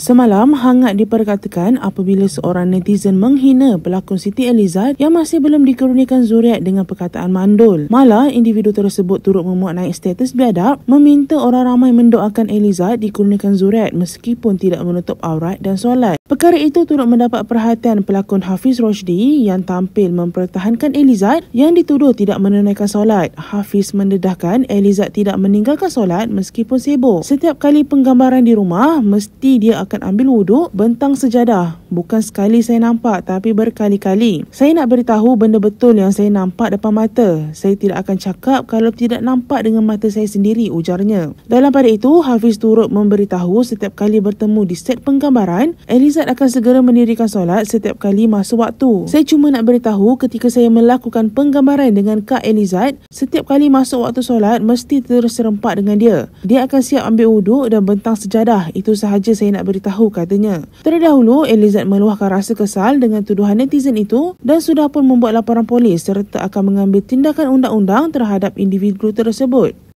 Semalam hangat diperkatakan apabila seorang netizen menghina pelakon Siti Elizad yang masih belum dikurniakan zuriat dengan perkataan mandul. Malah individu tersebut turut memuat naik status biadab meminta orang ramai mendoakan Elizad dikurniakan zuriat meskipun tidak menutup aurat dan solat. Perkara itu turut mendapat perhatian pelakon Hafiz Rosdi yang tampil mempertahankan Elizad yang dituduh tidak menunaikan solat. Hafiz mendedahkan Elizad tidak meninggalkan solat meskipun sibuk. Setiap kali penggambaran di rumah mesti dia akan akan ambil wuduk bentang sejadah. Bukan sekali saya nampak tapi berkali-kali. Saya nak beritahu benda betul yang saya nampak depan mata. Saya tidak akan cakap kalau tidak nampak dengan mata saya sendiri, ujarnya. Dalam pada itu, Hafiz turut memberitahu setiap kali bertemu di set penggambaran, Elizad akan segera mendirikan solat setiap kali masuk waktu. Saya cuma nak beritahu ketika saya melakukan penggambaran dengan Kak Elizad, setiap kali masuk waktu solat, mesti terus serempak dengan dia. Dia akan siap ambil uduk dan bentang sejadah. Itu sahaja saya nak beritahu, katanya. Terdahulu, Elizad Izzat meluahkan rasa kesal dengan tuduhan netizen itu dan sudah pun membuat laporan polis serta akan mengambil tindakan undang-undang terhadap individu tersebut.